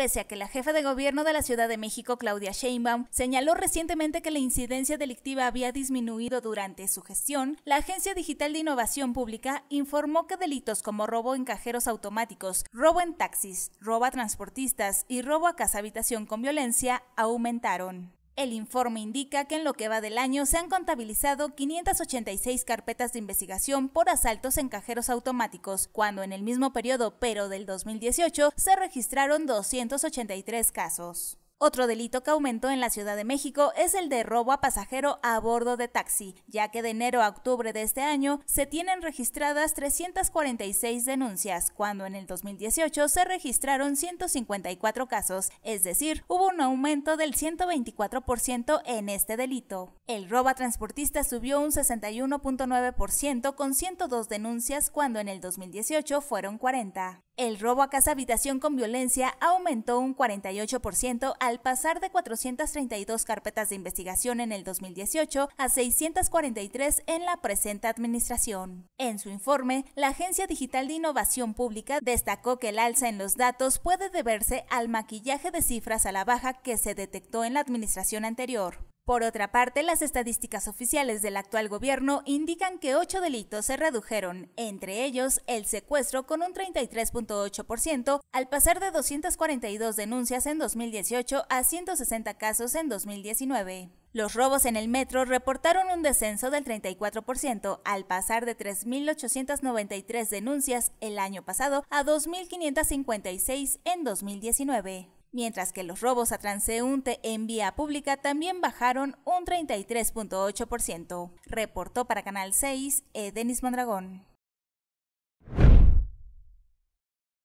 pese a que la jefa de gobierno de la Ciudad de México, Claudia Sheinbaum, señaló recientemente que la incidencia delictiva había disminuido durante su gestión, la Agencia Digital de Innovación Pública informó que delitos como robo en cajeros automáticos, robo en taxis, robo a transportistas y robo a casa habitación con violencia aumentaron. El informe indica que en lo que va del año se han contabilizado 586 carpetas de investigación por asaltos en cajeros automáticos, cuando en el mismo periodo, pero del 2018, se registraron 283 casos. Otro delito que aumentó en la Ciudad de México es el de robo a pasajero a bordo de taxi, ya que de enero a octubre de este año se tienen registradas 346 denuncias, cuando en el 2018 se registraron 154 casos, es decir, hubo un aumento del 124% en este delito. El robo a transportista subió un 61.9% con 102 denuncias, cuando en el 2018 fueron 40. El robo a casa habitación con violencia aumentó un 48% al pasar de 432 carpetas de investigación en el 2018 a 643 en la presente administración. En su informe, la Agencia Digital de Innovación Pública destacó que el alza en los datos puede deberse al maquillaje de cifras a la baja que se detectó en la administración anterior. Por otra parte, las estadísticas oficiales del actual gobierno indican que ocho delitos se redujeron, entre ellos el secuestro con un 33.8%, al pasar de 242 denuncias en 2018 a 160 casos en 2019. Los robos en el metro reportaron un descenso del 34%, al pasar de 3.893 denuncias el año pasado a 2.556 en 2019 mientras que los robos a transeúnte en vía pública también bajaron un 33.8%, reportó para Canal 6 eh, Denis Mondragón.